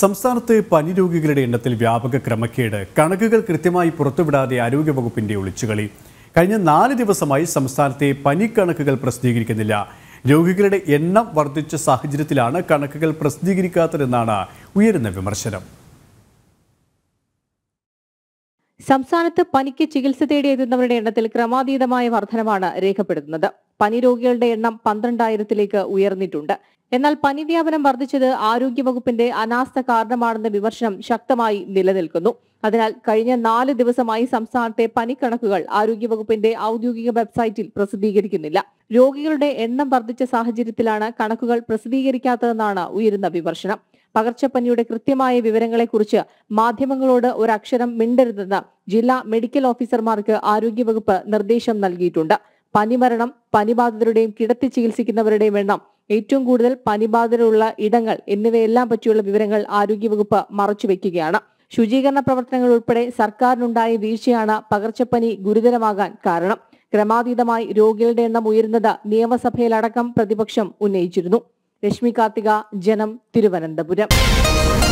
സംസ്ഥാനത്ത് പനി രോഗികളുടെ എണ്ണത്തിൽ വ്യാപക ക്രമക്കേട് കണക്കുകൾ കൃത്യമായി പുറത്തുവിടാതെ ആരോഗ്യവകുപ്പിന്റെ ഒളിച്ചുകളി കഴിഞ്ഞ നാല് ദിവസമായി സംസ്ഥാനത്തെ പനിക്കണക്കുകൾ പ്രസിദ്ധീകരിക്കുന്നില്ല രോഗികളുടെ എണ്ണം വർദ്ധിച്ച സാഹചര്യത്തിലാണ് കണക്കുകൾ പ്രസിദ്ധീകരിക്കാത്തതെന്നാണ് ഉയരുന്ന വിമർശനം സംസ്ഥാനത്ത് പനിക്ക് ചികിത്സ തേടിയെത്തുന്നവരുടെ എണ്ണത്തിൽ ക്രമാതീതമായ വർധനമാണ് രേഖപ്പെടുത്തുന്നത് പനി രോഗികളുടെ എണ്ണം പന്ത്രണ്ടായിരത്തിലേക്ക് ഉയർന്നിട്ടുണ്ട് എന്നാൽ പനി വ്യാപനം വർദ്ധിച്ചത് ആരോഗ്യവകുപ്പിന്റെ അനാസ്ഥ കാരണമാണെന്ന വിമർശനം ശക്തമായി നിലനിൽക്കുന്നു അതിനാൽ കഴിഞ്ഞ നാല് ദിവസമായി സംസ്ഥാനത്തെ പനിക്കണക്കുകൾ ആരോഗ്യവകുപ്പിന്റെ ഔദ്യോഗിക വെബ്സൈറ്റിൽ പ്രസിദ്ധീകരിക്കുന്നില്ല രോഗികളുടെ എണ്ണം വർദ്ധിച്ച സാഹചര്യത്തിലാണ് കണക്കുകൾ പ്രസിദ്ധീകരിക്കാത്തതെന്നാണ് ഉയരുന്ന വിമർശനം പകർച്ചപ്പനിയുടെ കൃത്യമായ വിവരങ്ങളെക്കുറിച്ച് മാധ്യമങ്ങളോട് ഒരക്ഷരം മിണ്ടരുതെന്ന് ജില്ലാ മെഡിക്കൽ ഓഫീസർമാർക്ക് ആരോഗ്യവകുപ്പ് നിർദ്ദേശം നൽകിയിട്ടുണ്ട് പനിമരണം പനിബാധിതരുടെയും കിടത്തി ചികിത്സിക്കുന്നവരുടെയും എണ്ണം ഏറ്റവും കൂടുതൽ പനിബാധിതരുള്ള ഇടങ്ങൾ എന്നിവയെല്ലാം പറ്റിയുള്ള വിവരങ്ങൾ ആരോഗ്യവകുപ്പ് മറച്ചുവെക്കുകയാണ് ശുചീകരണ പ്രവർത്തനങ്ങൾ ഉൾപ്പെടെ സർക്കാരിനുണ്ടായ വീഴ്ചയാണ് പകർച്ചപ്പനി ഗുരുതരമാകാൻ കാരണം ക്രമാതീതമായി രോഗികളുടെ എണ്ണം ഉയരുന്നത് നിയമസഭയിലടക്കം പ്രതിപക്ഷം ഉന്നയിച്ചിരുന്നു രശ്മി കാർത്തിക ജനം തിരുവനന്തപുരം